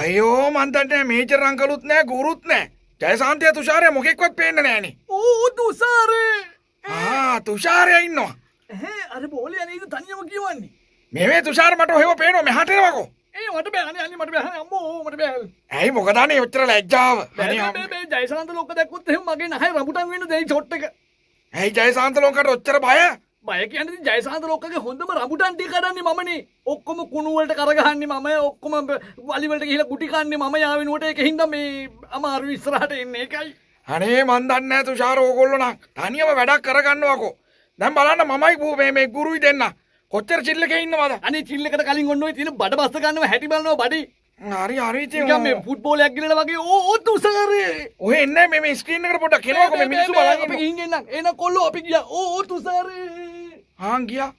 අයෝ මන්තට මේචරං කලුත් නෑ ගුරුත් නෑ ජයසාන්තය තුෂාරය මොකෙක්වත් පේන්න නෑන ඕ තුසාරය තුෂාරය ඉන්නවා ඇහ අර බෝලය නේද තනියම කියවන්නේ මේ තුෂාර මට හෙව පේනවා මෙහටවකෝ ඒට බෑන අනි මට බැහ අම්මෝමට බැ ඇයි මොකදානේ ඔච්චර ලැජ්ජාව ජයසන්ත ලොක දැක්කුත් එහම මගේ නහ රබුටන් වෙන දෙයි චොට්ටක ඇයි ජයසන්ත ලෝකට ඔච්චර බය බය කියන්න ජයසාන්ත ලෝකගේ හොඳම රබුටන් ටික කඩන්නේ මමනේ ඔක්කොම කුණුවලට කරගහන්නේ මම ඔක්කොම වලිවලට ගිහිලා ගුටි කන්නේ මම යාවෙනුවට ඒක හින්දා මේ අමාරු ඉස්සරහට එන්නේ ඒකයි අනේ මන් දන්නේ නැහැ තුෂාර ඕගොල්ලෝ නම් තනියම වැඩක් කරගන්නවකෝ දැන් බලන්න මමයි බෝ මේ මේ ගුරුයි දෙන්න කොච්චර චිල්ලකේ ඉන්නවද අනේ චිල්ලකට කලින් ඔන්න ඔය තියෙන බඩ බස්ස ගන්නව හැටි බලනවා බඩේ හරි හරි ඉතින් මේ ෆුට්බෝලයක් ගිලන වගේ ඕ ඔ තුසාරේ ඔය එන්නේ මේ මේ ස්ක්‍රීන් එකට පොඩ්ඩක් කෙනවකෝ මේ මිනිස්සු බලන්නේ අපි ගිහින් එන්නම් එන කොල්ලෝ අපි ගියා ඕ ඔ තුසාරේ हाँ गया